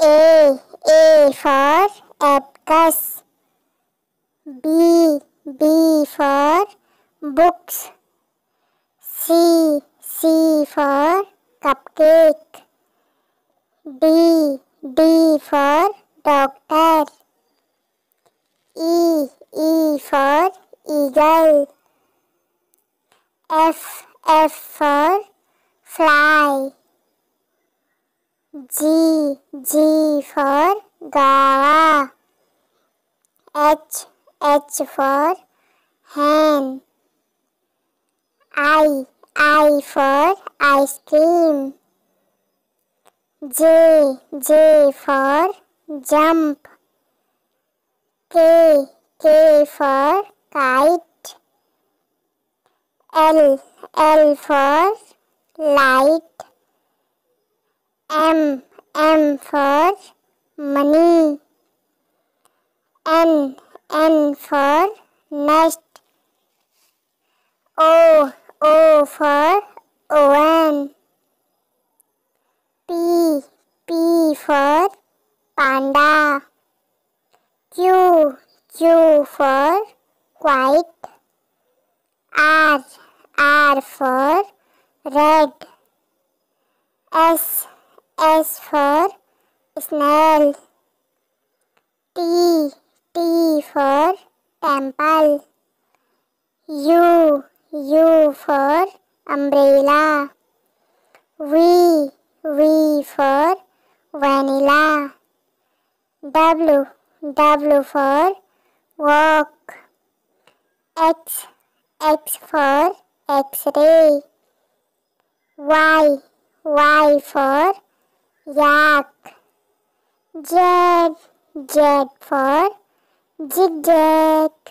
A. A for abacus. B. B for books. C. C for cupcake. D. D for doctor. E. E for eagle. F. F for fly. G, G for Gawa. H, H for Hen. I, I for ice cream. J, J for jump. K, K for kite. L, L for light. M M for money. N N for nest. O O for oven. P P for panda. Q Q for white. R R for red. S S for snail. T, T for temple. U, U for umbrella. V, V for vanilla. W, W for walk. X, X for x-ray. Y, Y for yak. jet, Z for zigzag.